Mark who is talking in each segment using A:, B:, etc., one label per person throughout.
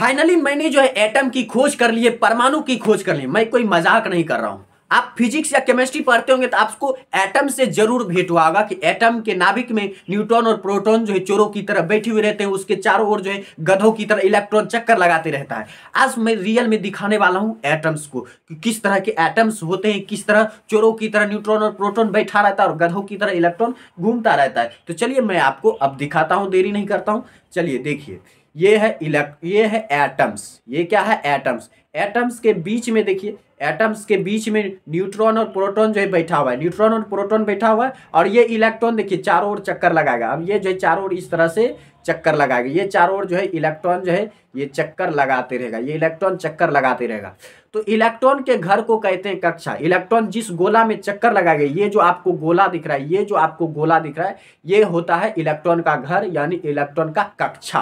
A: finally मैंने जो है एटम की खोज कर ली है परमाणु की खोज कर ली मैं कोई मजाक नहीं कर रहा हूं आप फिजिक्स या केमिस्ट्री पढ़ते होंगे तो आपको एटम से जरूर भेंट हुआ होगा कि एटम के नाभिक में न्यूट्रॉन और प्रोटॉन जो है चोरों की तरह बैठे हुए रहते हैं उसके चारों ओर जो है गधों की तरह इलेक्ट्रॉन चक्कर लगाते रहता है आज मैं रियल में दिखाने वाला हूँ एटम्स को कि किस तरह के एटम्स होते हैं किस तरह चोरों की तरह न्यूट्रॉन और प्रोटोन बैठा रहता है और गधों की तरह इलेक्ट्रॉन घूमता रहता है तो चलिए मैं आपको अब दिखाता हूँ देरी नहीं करता हूँ चलिए देखिए ये है इलेक्ट ये है एटम्स ये क्या है एटम्स एटम्स के बीच में देखिए एटम्स के बीच में न्यूट्रॉन और प्रोटॉन जो है बैठा हुआ है न्यूट्रॉन और प्रोटॉन बैठा हुआ है और ये इलेक्ट्रॉन देखिए चारों ओर चक्कर लगाएगा अब ये जो है चारों ओर इस तरह से चक्कर लगाएगा ये चारों ओर जो है इलेक्ट्रॉन जो है ये चक्कर लगाते रहेगा ये इलेक्ट्रॉन चक्कर लगाते रहेगा तो इलेक्ट्रॉन के घर को कहते हैं कक्षा इलेक्ट्रॉन जिस गोला में चक्कर लगाएगा ये जो आपको गोला दिख रहा है ये जो आपको गोला दिख रहा है ये होता है इलेक्ट्रॉन का घर यानी इलेक्ट्रॉन का कक्षा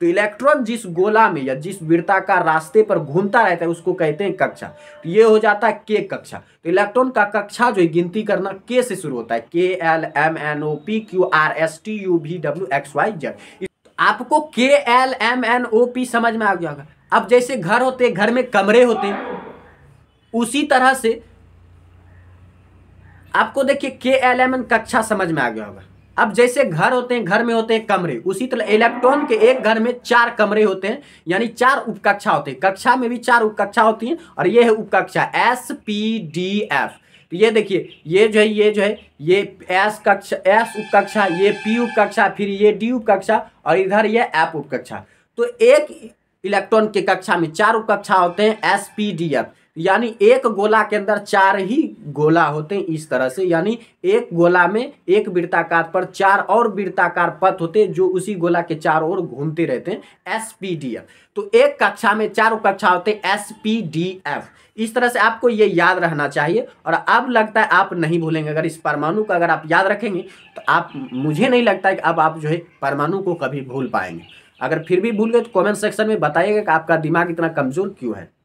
A: तो इलेक्ट्रॉन जिस गोला में या जिस वीरता का रास्ते पर घूमता रहता है तो उसको कहते हैं कक्षा तो ये हो जाता है के कक्षा तो इलेक्ट्रॉन का कक्षा जो है गिनती करना के से शुरू होता है K L M N O P Q R S T U भी डब्ल्यू एक्स वाई जेड आपको K L M N O P समझ में आ गया होगा अब जैसे घर होते हैं घर में कमरे होते हैं उसी तरह से आपको देखिए के एल एम एन कक्षा समझ में आ गया होगा अब जैसे घर होते हैं घर में होते हैं कमरे उसी तरह इलेक्ट्रॉन के एक घर में चार कमरे होते हैं यानी चार उपकक्षा होते हैं कक्षा में भी चार उपकक्षा होती हैं और ये है उपकक्षा एस पी डी एफ तो ये देखिए ये जो है ये जो है ये एस कक्षा एस उपकक्षा ये पी उपकक्षा फिर ये डी उपकक्षा और इधर ये एफ उपकक्षा तो एक इलेक्ट्रॉन के कक्षा में चार उपकक्षा होते हैं एस पी डी एफ यानी एक गोला के अंदर चार ही गोला होते हैं इस तरह से यानी एक गोला में एक वृत्ताकार पर चार और वृत्ताकार पथ होते हैं जो उसी गोला के चार ओर घूमते रहते हैं एस पी डी एफ तो एक कक्षा में चार कक्षा होते हैं एस पी डी एफ इस तरह से आपको ये याद रहना चाहिए और अब लगता है आप नहीं भूलेंगे अगर इस परमाणु का अगर आप याद रखेंगे तो आप मुझे नहीं लगता है कि अब आप जो है परमाणु को कभी भूल पाएंगे अगर फिर भी भूल गए तो कमेंट सेक्शन में बताइएगा कि आपका दिमाग इतना कमज़ोर क्यों है